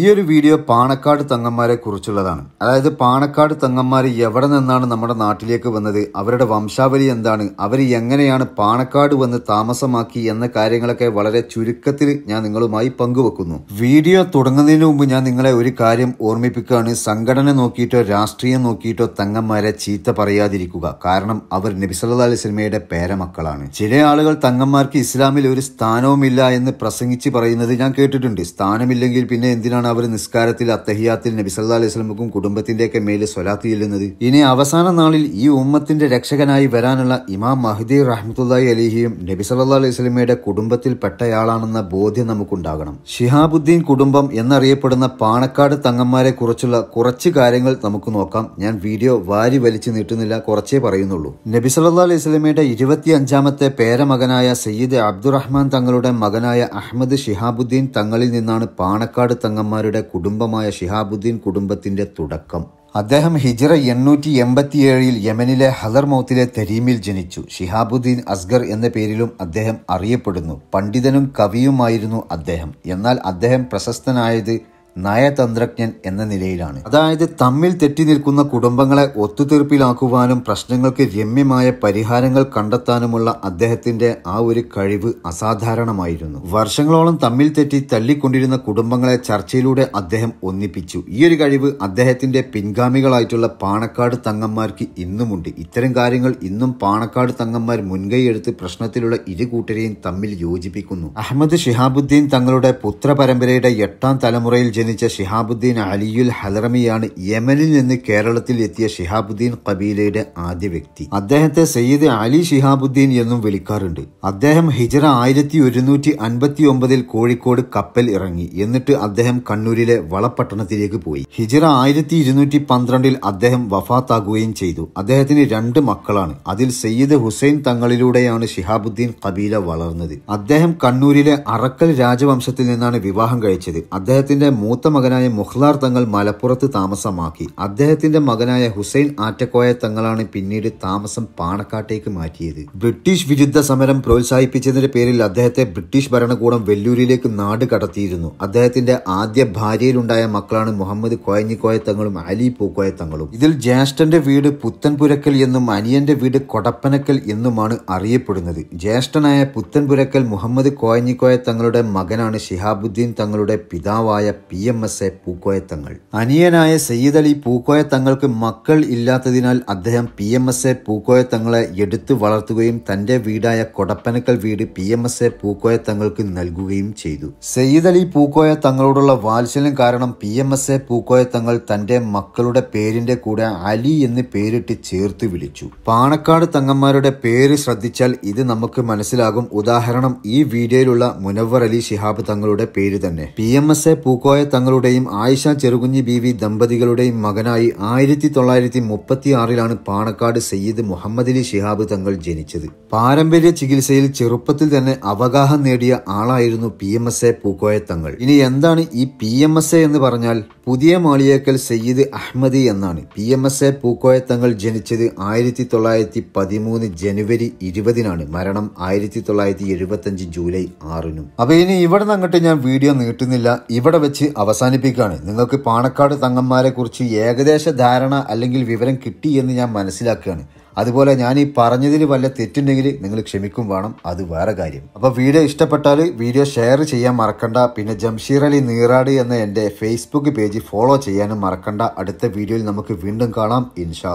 ഈ ഒരു വീഡിയോ പാണക്കാട് തങ്ങന്മാരെ കുറിച്ചുള്ളതാണ് അതായത് പാണക്കാട് തങ്ങന്മാർ എവിടെ നിന്നാണ് നമ്മുടെ നാട്ടിലേക്ക് വന്നത് അവരുടെ വംശാവലി എന്താണ് അവർ എങ്ങനെയാണ് പാണക്കാട് വന്ന് താമസമാക്കി എന്ന കാര്യങ്ങളൊക്കെ വളരെ ചുരുക്കത്തിൽ ഞാൻ നിങ്ങളുമായി പങ്കുവെക്കുന്നു വീഡിയോ തുടങ്ങുന്നതിന് മുമ്പ് ഞാൻ നിങ്ങളെ ഒരു കാര്യം ഓർമ്മിപ്പിക്കുകയാണ് സംഘടന നോക്കിയിട്ടോ രാഷ്ട്രീയം നോക്കിയിട്ടോ തങ്ങന്മാരെ ചീത്ത പറയാതിരിക്കുക കാരണം അവർ നബിസലി അലൈഹി പേരമക്കളാണ് ചില ആളുകൾ തങ്ങന്മാർക്ക് ഇസ്ലാമിൽ ഒരു സ്ഥാനവുമില്ല എന്ന് പ്രസംഗിച്ച് പറയുന്നത് ഞാൻ കേട്ടിട്ടുണ്ട് സ്ഥാനമില്ലെങ്കിൽ പിന്നെ എന്തിനാണ് എന്തിനാണ് അവർ നിസ്കാരത്തിൽ അത്തഹിയാത്തിൽ നബി സല്ലാ അലൈഹി സ്വലമുക്കും കുടുംബത്തിന്റെയൊക്കെ മേലെ സ്വലാത്ത് ചെല്ലുന്നത് ഇനി അവസാന നാളിൽ ഈ ഉമ്മത്തിന്റെ രക്ഷകനായി വരാനുള്ള ഇമാം മഹദീർ റഹ്മത്തുല്ലായി അലിഹിയും നബി സല്ലാ അലൈഹി സ്വലമയുടെ കുടുംബത്തിൽപ്പെട്ടയാളാണെന്ന ബോധ്യം നമുക്കുണ്ടാകണം ഷിഹാബുദ്ദീൻ കുടുംബം എന്നറിയപ്പെടുന്ന പാണക്കാട് തങ്ങന്മാരെ കുറിച്ചുള്ള കുറച്ച് കാര്യങ്ങൾ നമുക്ക് നോക്കാം ഞാൻ വീഡിയോ വാരി വലിച്ചു നീട്ടുന്നില്ല കുറച്ചേ പറയുന്നുള്ളൂ നബി സല്ലാ അലൈഹി സ്വലമയുടെ അഞ്ചാമത്തെ പേരമകനായ സയ്യിദ് അബ്ദുറഹ്മാൻ തങ്ങളുടെ മകനായ അഹമ്മദ് ഷിഹാബുദ്ദീൻ തങ്ങളിൽ നിന്നാണ് പാണക്കാട് തങ്ങന്മാർ ഇമാംമാരുടെ കുടുംബമായ ഷിഹാബുദ്ദീൻ കുടുംബത്തിന്റെ തുടക്കം അദ്ദേഹം ഹിജറ എണ്ണൂറ്റി എൺപത്തിയേഴിൽ യമനിലെ ഹലർമൌത്തിലെ തെരീമിൽ ജനിച്ചു ഷിഹാബുദ്ദീൻ അസ്ഗർ എന്ന പേരിലും അദ്ദേഹം അറിയപ്പെടുന്നു പണ്ഡിതനും കവിയുമായിരുന്നു അദ്ദേഹം എന്നാൽ അദ്ദേഹം പ്രശസ്തനായത് നയതന്ത്രജ്ഞൻ എന്ന നിലയിലാണ് അതായത് തമ്മിൽ തെറ്റി നിൽക്കുന്ന കുടുംബങ്ങളെ ഒത്തുതീർപ്പിലാക്കുവാനും പ്രശ്നങ്ങൾക്ക് രമ്യമായ പരിഹാരങ്ങൾ കണ്ടെത്താനുമുള്ള അദ്ദേഹത്തിന്റെ ആ ഒരു കഴിവ് അസാധാരണമായിരുന്നു വർഷങ്ങളോളം തമ്മിൽ തെറ്റി തള്ളിക്കൊണ്ടിരുന്ന കുടുംബങ്ങളെ ചർച്ചയിലൂടെ അദ്ദേഹം ഒന്നിപ്പിച്ചു ഈ ഒരു കഴിവ് അദ്ദേഹത്തിന്റെ പിൻഗാമികളായിട്ടുള്ള പാണക്കാട് തങ്ങന്മാർക്ക് ഇന്നുമുണ്ട് ഇത്തരം കാര്യങ്ങൾ ഇന്നും പാണക്കാട് തങ്ങന്മാർ മുൻകൈയെടുത്ത് പ്രശ്നത്തിലുള്ള ഇരു കൂട്ടരെയും തമ്മിൽ യോജിപ്പിക്കുന്നു അഹമ്മദ് ഷിഹാബുദ്ദീൻ തങ്ങളുടെ പുത്രപരമ്പരയുടെ എട്ടാം തലമുറയിൽ ജനിച്ച ഷിഹാബുദ്ദീൻ അലിയുൽ ഹലറമിയാണ് യമനിൽ നിന്ന് കേരളത്തിൽ എത്തിയ ഷിഹാബുദ്ദീൻ കബീലയുടെ ആദ്യ വ്യക്തി അദ്ദേഹത്തെ സയ്യിദ് അലി ഷിഹാബുദ്ദീൻ എന്നും വിളിക്കാറുണ്ട് അദ്ദേഹം ഹിജറ ആയിരത്തി ഒരുന്നൂറ്റി അൻപത്തി ഒമ്പതിൽ കോഴിക്കോട് കപ്പൽ ഇറങ്ങി എന്നിട്ട് അദ്ദേഹം കണ്ണൂരിലെ വളപട്ടണത്തിലേക്ക് പോയി ഹിജറ ആയിരത്തി ഇരുന്നൂറ്റി പന്ത്രണ്ടിൽ അദ്ദേഹം വഫാത്താകുകയും ചെയ്തു അദ്ദേഹത്തിന് രണ്ട് മക്കളാണ് അതിൽ സയ്യിദ് ഹുസൈൻ തങ്ങളിലൂടെയാണ് ഷിഹാബുദ്ദീൻ കബീല വളർന്നത് അദ്ദേഹം കണ്ണൂരിലെ അറക്കൽ രാജവംശത്തിൽ നിന്നാണ് വിവാഹം കഴിച്ചത് അദ്ദേഹത്തിന്റെ മൂത്ത മകനായ മുഹ്ലാർ തങ്ങൾ മലപ്പുറത്ത് താമസമാക്കി അദ്ദേഹത്തിന്റെ മകനായ ഹുസൈൻ ആറ്റക്കോയ തങ്ങളാണ് പിന്നീട് താമസം പാണക്കാട്ടേക്ക് മാറ്റിയത് ബ്രിട്ടീഷ് വിരുദ്ധ സമരം പ്രോത്സാഹിപ്പിച്ചതിന്റെ പേരിൽ അദ്ദേഹത്തെ ബ്രിട്ടീഷ് ഭരണകൂടം വെല്ലൂരിലേക്ക് നാട് കടത്തിയിരുന്നു അദ്ദേഹത്തിന്റെ ആദ്യ ഭാര്യയിലുണ്ടായ മക്കളാണ് മുഹമ്മദ് കോയഞ്ഞിക്കോയ തങ്ങളും അലി പൂക്കോയ തങ്ങളും ഇതിൽ ജ്യേഷ്ഠന്റെ വീട് പുത്തൻപുരക്കൽ എന്നും അനിയന്റെ വീട് കൊടപ്പനക്കൽ എന്നുമാണ് അറിയപ്പെടുന്നത് ജ്യേഷ്ഠനായ പുത്തൻപുരക്കൽ മുഹമ്മദ് കോയഞ്ഞിക്കോയ തങ്ങളുടെ മകനാണ് ഷിഹാബുദ്ദീൻ തങ്ങളുടെ പിതാവായ P M S A Pookoyathangal അനിയനായ സയ്യിദ് അലി പൂക്കോയത്തങ്ങൾക്ക് മക്കൾ ഇല്ലാത്തതിനാൽ അദ്ദേഹം പി എം എസ് എ പൂക്കോയത്തങ്ങളെ എടുത്തു വളർത്തുകയും തന്റെ വീടായ കൊടപ്പനക്കൽ വീട് പി എം എസ് എ പൂക്കോയത്തങ്ങൾക്ക് നൽകുകയും ചെയ്തു സയ്യിദ് അലി പൂക്കോയ തങ്ങളോടുള്ള വാത്സല്യം കാരണം P M S A Pookoyathangal Thangal തന്റെ മക്കളുടെ പേരിന്റെ കൂടെ അലി എന്ന് പേരിട്ട് ചേർത്ത് വിളിച്ചു പാണക്കാട് തങ്ങന്മാരുടെ പേര് ശ്രദ്ധിച്ചാൽ ഇത് നമുക്ക് മനസ്സിലാകും ഉദാഹരണം ഈ വീഡിയോയിലുള്ള മുനവർ അലി ശിഹാബ് തങ്ങളുടെ പേര് തന്നെ P M S A Pookoya തങ്ങളുടെയും ആയിഷ ചെറുകുഞ്ഞി ബീവി ദമ്പതികളുടെയും മകനായി ആയിരത്തി തൊള്ളായിരത്തി ആറിലാണ് പാണക്കാട് സയ്യിദ് മുഹമ്മദ് അലി ഷിഹാബ് തങ്ങൾ ജനിച്ചത് പാരമ്പര്യ ചികിത്സയിൽ ചെറുപ്പത്തിൽ തന്നെ അവഗാഹം നേടിയ ആളായിരുന്നു P M S A Pookoya Thangal ഇനി എന്താണ് ഈ പി എം എസ് എ എന്ന് പറഞ്ഞാൽ പുതിയ മാളിയേക്കൽ സയ്യിദ് അഹമ്മദി എന്നാണ് P M S A Pookoya Thangal ജനിച്ചത് ആയിരത്തി തൊള്ളായിരത്തി പതിമൂന്ന് ജനുവരി ഇരുപതിനാണ് മരണം ആയിരത്തി തൊള്ളായിരത്തി എഴുപത്തി അഞ്ച് ജൂലൈ ആറിനും അപ്പൊ ഇനി ഇവിടെ നിന്ന് അങ്ങോട്ട് ഞാൻ വീഡിയോ നീട്ടുന്നില്ല ഇവിടെ വെച്ച് അവസാനിപ്പിക്കുകയാണ് നിങ്ങൾക്ക് പാണക്കാട് തങ്ങന്മാരെക്കുറിച്ച് ഏകദേശ ധാരണ അല്ലെങ്കിൽ വിവരം കിട്ടി എന്ന് ഞാൻ മനസ്സിലാക്കുകയാണ് അതുപോലെ ഞാൻ ഈ പറഞ്ഞതിൽ വല്ല തെറ്റുണ്ടെങ്കിൽ നിങ്ങൾ ക്ഷമിക്കും വേണം അത് വേറെ കാര്യം അപ്പോൾ വീഡിയോ ഇഷ്ടപ്പെട്ടാൽ വീഡിയോ ഷെയർ ചെയ്യാൻ മറക്കണ്ട പിന്നെ ജംഷീർ അലി നീറാട് എന്ന എൻ്റെ ഫേസ്ബുക്ക് പേജ് ഫോളോ ചെയ്യാനും മറക്കണ്ട അടുത്ത വീഡിയോയിൽ നമുക്ക് വീണ്ടും കാണാം ഇൻഷാ